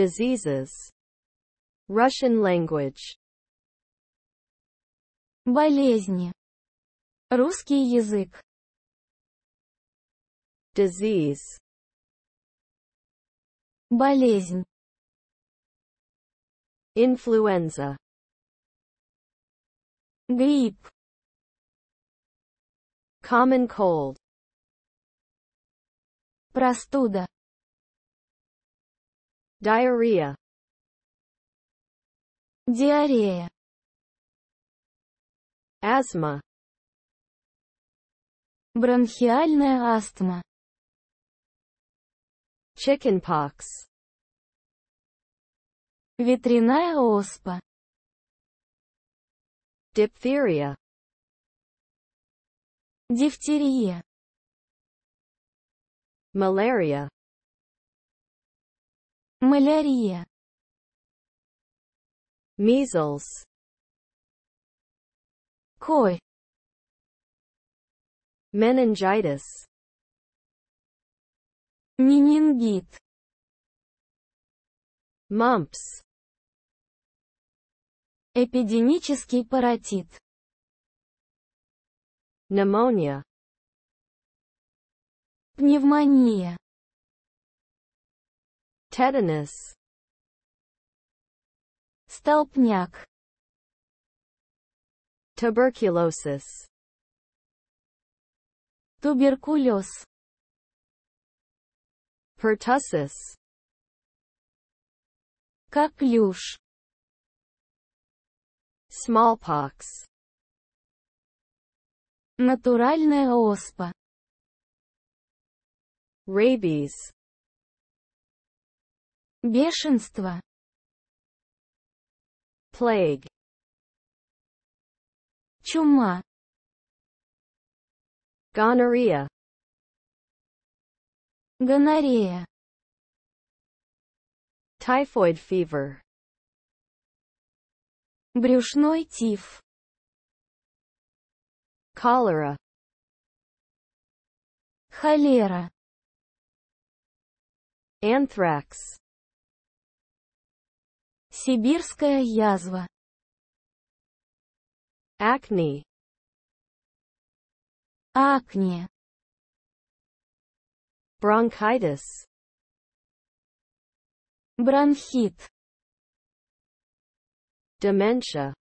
Diseases. Russian language. Болезни. Русский язык. Disease. Болезнь. Influenza. Грипп. Common cold. Простуда. Diarrhea. Диарея. Астма. Бронхиальная астма. Chickenpox. Ветряная оспа. Diphtheria. Дифтерия. малярия Малярия. Measles. Кой. Meningitis. Менингит. Mumps. Эпидемический паротит. Pneumonia. Пневмония. Tetanus. Stolpniak. Tuberculosis. Tuberculosis. Pertussis. Коклюш. Smallpox. Натуральная оспа. Rabies. Бешенство. Plague. Чума. Gonorrhea. Гонорея. Typhoid fever. Брюшной тиф. Cholera. Холера. Anthrax. Сибирская язва. акне, Акне. Bronchitis. Бронхит. деменция,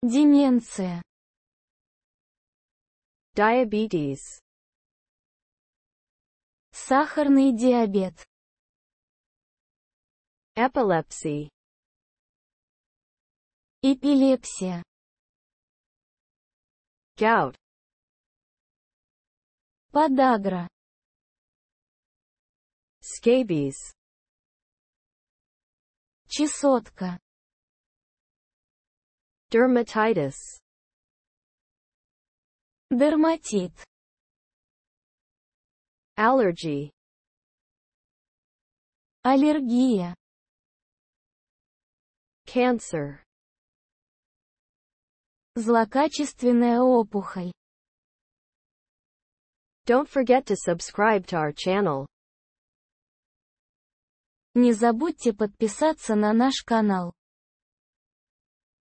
Деменция. Diabetes. Сахарный диабет epilepsy эпилепсия gout подагра scabies чесотка dermatitis дерматит allergy аллергия cancer. Злокачественная опухоль. Don't forget to subscribe to our channel. Не забудьте подписаться на наш канал.